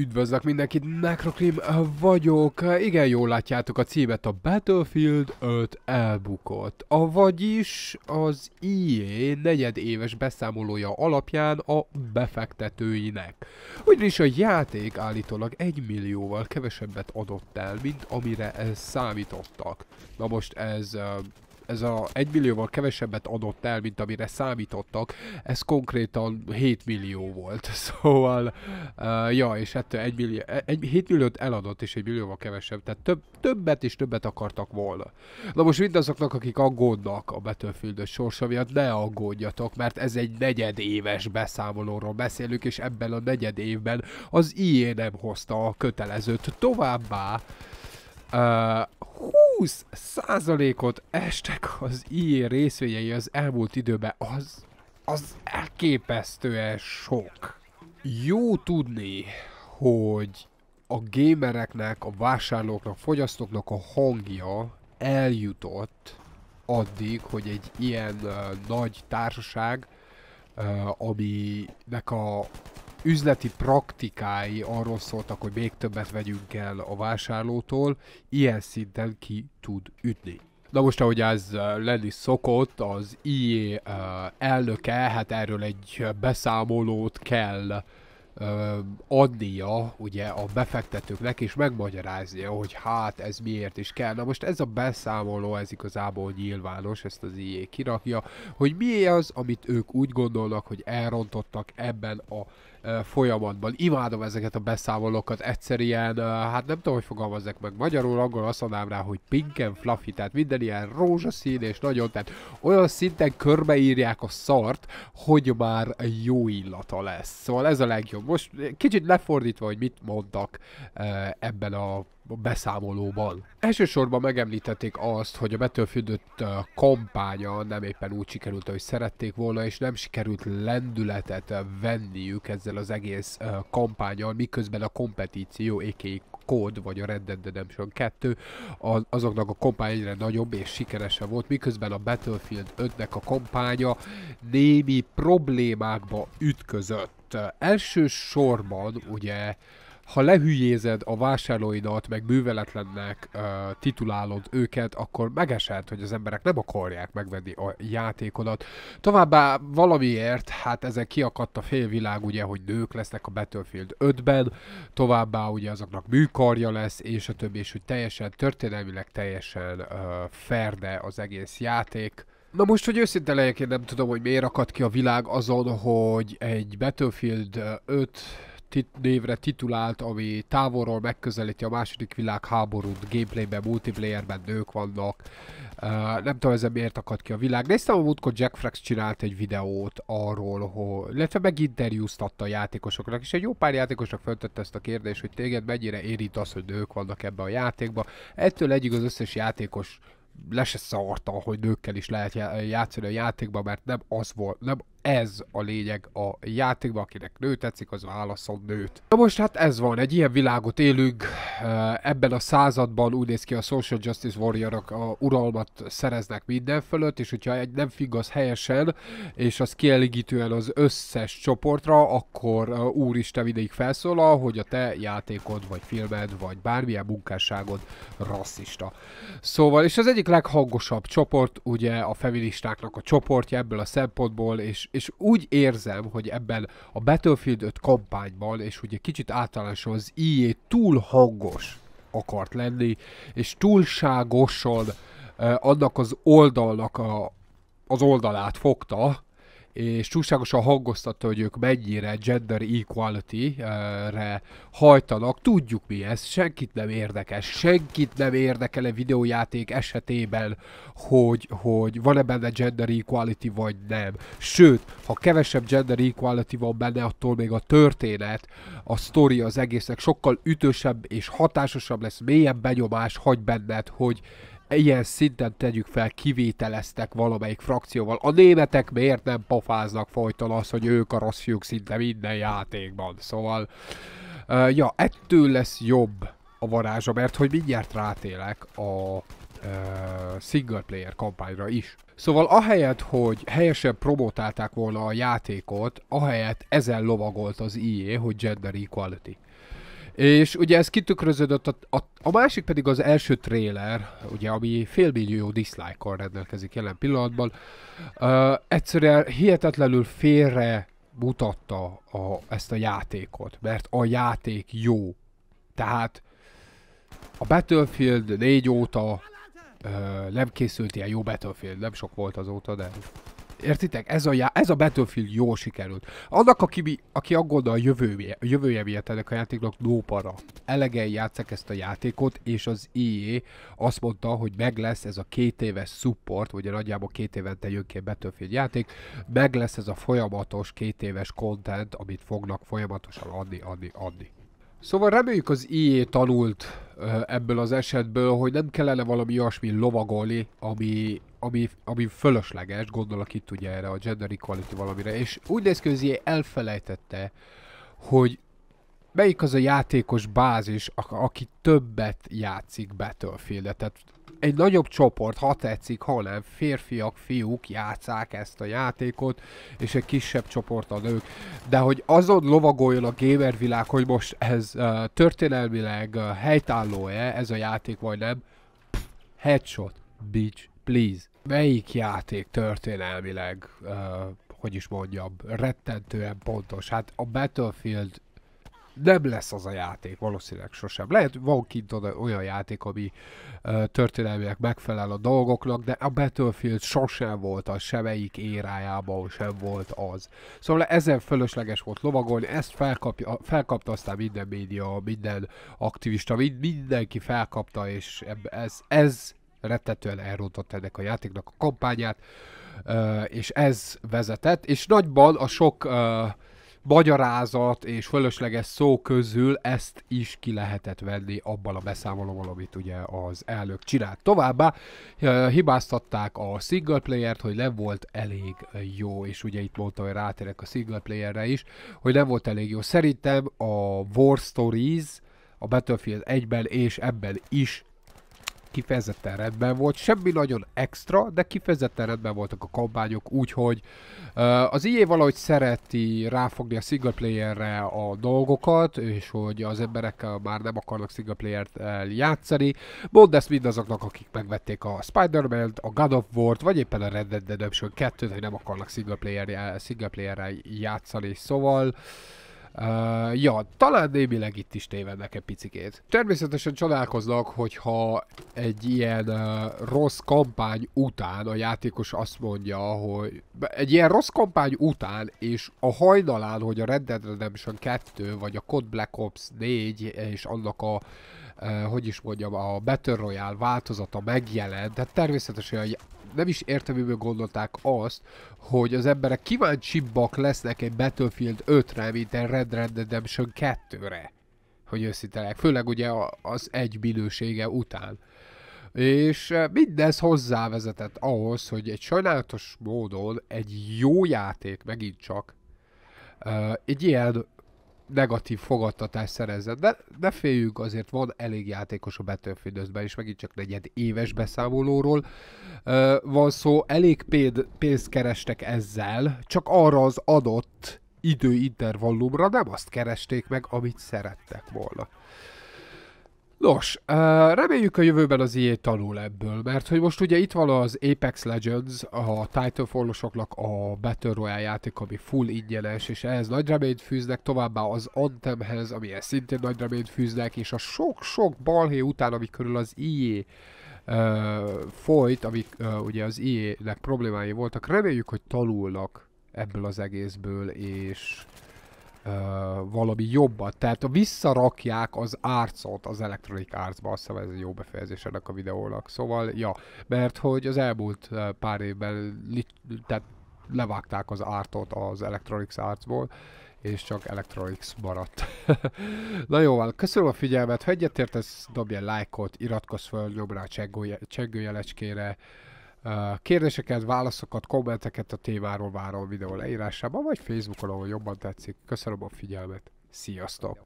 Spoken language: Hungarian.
Üdvözlök mindenkit, Necroclim vagyok. Igen, jól látjátok a címet, a Battlefield 5 elbukott. A vagyis az IE negyedéves beszámolója alapján a befektetőinek. Ugyanis a játék állítólag egy millióval kevesebbet adott el, mint amire számítottak. Na most ez ez a 1 millióval kevesebbet adott el, mint amire számítottak, ez konkrétan 7 millió volt. Szóval, uh, ja, és hát 1 millió, 1, e- 7 milliót eladott, és 1 millióval kevesebb, tehát több, többet és többet akartak volna. Na most mindazoknak, akik aggódnak a battlefield sorsa miatt, ne aggódjatok, mert ez egy negyedéves beszámolóról beszélünk, és ebben a negyed évben az IE nem hozta a kötelezőt. Továbbá, uh, hú, 20%-ot estek az IE részvényei az elmúlt időben, az, az elképesztően sok. Jó tudni, hogy a gamereknek, a vásárlóknak, fogyasztóknak a hangja eljutott addig, hogy egy ilyen uh, nagy társaság, uh, aminek a üzleti praktikái arról szóltak, hogy még többet vegyünk el a vásárlótól, ilyen szinten ki tud ütni. Na most, ahogy ez uh, lenni szokott, az IE uh, elnöke, hát erről egy beszámolót kell adnia ugye a befektetőknek és megmagyaráznia, hogy hát ez miért is kell. Na most ez a beszámoló, ez igazából nyilvános, ezt az IE kirakja, hogy mi az, amit ők úgy gondolnak, hogy elrontottak ebben a folyamatban. Imádom ezeket a beszámolókat, egyszerűen, hát nem tudom, hogy fogalmazzak meg magyarul, angol azt mondanám rá, hogy pink and fluffy, tehát minden ilyen rózsaszín és nagyon, tehát olyan szinten körbeírják a szart, hogy már jó illata lesz. Szóval ez a legjobb most kicsit lefordítva, hogy mit mondtak e, ebben a beszámolóban. Elsősorban megemlítették azt, hogy a Battlefield e, kampánya nem éppen úgy sikerült, ahogy szerették volna, és nem sikerült lendületet e, venniük ezzel az egész kampányal, miközben a kompetíció, ékéi kód, vagy a Red Dead Redemption 2, azoknak a kampány egyre nagyobb és sikeresebb volt, miközben a Battlefield 5-nek a kampánya némi problémákba ütközött. Tehát elsősorban ugye ha lehülyézed a vásárlóidat, meg műveletlennek uh, titulálod őket, akkor megesett, hogy az emberek nem akarják megvenni a játékodat. Továbbá valamiért, hát ezek kiakadt a félvilág, ugye, hogy nők lesznek a Battlefield 5-ben, továbbá ugye azoknak műkarja lesz, és a többi, és hogy teljesen, történelmileg teljesen uh, ferde az egész játék Na most, hogy őszinte legyek, én nem tudom, hogy miért akad ki a világ azon, hogy egy Battlefield 5 tit- névre titulált, ami távolról megközelíti a második világháborút, gameplayben, multiplayerben nők vannak. Uh, nem tudom, ezen miért akad ki a világ. Néztem a múltkor Jack Frax csinált egy videót arról, hogy, illetve meginterjúztatta a játékosoknak, és egy jó pár játékosnak föltette ezt a kérdést, hogy téged mennyire érít az, hogy nők vannak ebbe a játékba. Ettől egyik az összes játékos le se szarta, hogy nőkkel is lehet játszani a játékban, mert nem az volt, nem ez a lényeg a játékban, akinek nő tetszik, az válaszol nőt. Na most hát ez van, egy ilyen világot élünk, ebben a században úgy néz ki a Social Justice Warriorok a uralmat szereznek minden fölött, és hogyha egy nem függ az helyesen, és az kielégítően az összes csoportra, akkor úristen mindig felszólal, hogy a te játékod, vagy filmed, vagy bármilyen munkásságod rasszista. Szóval, és az egyik leghangosabb csoport ugye a feministáknak a csoportja ebből a szempontból, és és úgy érzem, hogy ebben a Battlefield 5 kampányban, és ugye kicsit általánosan az IE túl hangos akart lenni, és túlságosan eh, annak az oldalnak a, az oldalát fogta, és túlságosan hangoztatta, hogy ők mennyire gender equality-re hajtanak. Tudjuk mi ez, senkit nem érdekes, senkit nem érdekel a videójáték esetében, hogy, hogy van-e benne gender equality vagy nem. Sőt, ha kevesebb gender equality van benne, attól még a történet, a sztori az egésznek sokkal ütősebb és hatásosabb lesz, mélyebb benyomás hagy benned, hogy ilyen szinten tegyük fel, kivételeztek valamelyik frakcióval. A németek miért nem pofáznak folyton az, hogy ők a rossz fiúk szinte minden játékban. Szóval, uh, ja, ettől lesz jobb a varázsa, mert hogy mindjárt rátélek a uh, single player kampányra is. Szóval ahelyett, hogy helyesen promotálták volna a játékot, ahelyett ezen lovagolt az IE, hogy gender equality. És ugye ez kitükröződött, a, a, a másik pedig az első trailer, ugye, ami félmillió dislike-kal rendelkezik jelen pillanatban, uh, egyszerűen hihetetlenül félre mutatta a, ezt a játékot, mert a játék jó. Tehát a Battlefield 4 óta uh, nem készült ilyen jó Battlefield, nem sok volt azóta, de Értitek? Ez a, já- ez a Battlefield jól sikerült. Annak, aki, aki aggódna a jövője, a jövője miatt ennek a játéknak lópara. Elegen játszák ezt a játékot, és az IE azt mondta, hogy meg lesz ez a két éves support, ugye nagyjából két évente jön ki a Battlefield játék, meg lesz ez a folyamatos két éves content, amit fognak folyamatosan adni, adni, adni. Szóval reméljük az IE tanult ebből az esetből, hogy nem kellene valami olyasmi lovagolni, ami, ami, ami fölösleges, gondolok itt ugye erre a gender equality valamire, és úgy néz ki, hogy elfelejtette, hogy melyik az a játékos bázis, aki többet játszik Battlefield-et. Tehát egy nagyobb csoport, ha tetszik, ha nem, férfiak, fiúk játszák ezt a játékot, és egy kisebb csoport a nők. De hogy azon lovagoljon a gamer világ, hogy most ez uh, történelmileg uh, helytálló-e ez a játék, vagy nem, Pff, headshot, bitch, please. Melyik játék történelmileg, uh, hogy is mondjam, rettentően pontos? Hát a Battlefield nem lesz az a játék, valószínűleg sosem. Lehet, van kint olyan játék, ami uh, történelmileg megfelel a dolgoknak, de a Battlefield sosem volt az, semeik érájában sem volt az. Szóval ezen fölösleges volt lovagolni, ezt felkapja, felkapta aztán minden média, minden aktivista, mindenki felkapta, és ez, ez rettetően elrontott ennek a játéknak a kampányát, és ez vezetett, és nagyban a sok uh, magyarázat és fölösleges szó közül ezt is ki lehetett venni abban a beszámolóval, amit ugye az elnök csinált. Továbbá hibáztatták a single player-t, hogy nem volt elég jó, és ugye itt mondta, hogy rátérek a single playerre is, hogy nem volt elég jó. Szerintem a War Stories a Battlefield 1-ben és ebben is kifejezetten rendben volt, semmi nagyon extra, de kifejezetten rendben voltak a kampányok, úgyhogy uh, az IE valahogy szereti ráfogni a single playerre a dolgokat, és hogy az emberek már nem akarnak single playert játszani. Mondd ezt mindazoknak, akik megvették a Spider-Man-t, a God of war vagy éppen a Red Dead Redemption 2-t, hogy nem akarnak single, player, single player játszani, szóval uh, Uh, ja, talán némileg itt is tévednek egy picikét. Természetesen csodálkoznak, hogyha egy ilyen uh, rossz kampány után a játékos azt mondja, hogy egy ilyen rossz kampány után és a hajnalán, hogy a Red Dead Redemption 2 vagy a Cod Black Ops 4 és annak a uh, hogy is mondjam, a Battle Royale változata megjelent, de természetesen nem is értelműből gondolták azt, hogy az emberek kíváncsibbak lesznek egy Battlefield 5-re, mint egy Red Red Redemption 2-re. Hogy összitelek. Főleg ugye az egy minősége után. És eh, mindez hozzávezetett ahhoz, hogy egy sajnálatos módon egy jó játék megint csak eh, egy ilyen negatív fogadtatást szerezzen. De ne féljük azért van elég játékos a battlefield ben is, megint csak negyed éves beszámolóról van szó. Elég péd, pénzt kerestek ezzel, csak arra az adott időintervallumra nem azt keresték meg, amit szerettek volna. Nos, reméljük a jövőben az IE tanul ebből, mert hogy most ugye itt van az Apex Legends, a Titanfallosoknak a Battle Royale játék, ami full ingyenes, és ehhez nagy reményt fűznek, továbbá az Anthemhez, amihez szintén nagy reményt fűznek, és a sok-sok balhé után, ami körül az IE uh, folyt, amik uh, ugye az IE-nek problémái voltak, reméljük, hogy tanulnak ebből az egészből, és valami jobbat. Tehát visszarakják az árcot, az Electronic Arts-ba, azt hiszem ez jó befejezés ennek a videónak. Szóval, ja, mert hogy az elmúlt pár évben tehát levágták az ártot az Electronics Artsból, és csak Electronics maradt. Na jó, van, köszönöm a figyelmet, ha egyetértesz, dobj egy lájkot, iratkozz fel rá a cseggőjelecskére, Kérdéseket, válaszokat, kommenteket a témáról várom videó leírásában, vagy Facebookon, ahol jobban tetszik. Köszönöm a figyelmet. Sziasztok!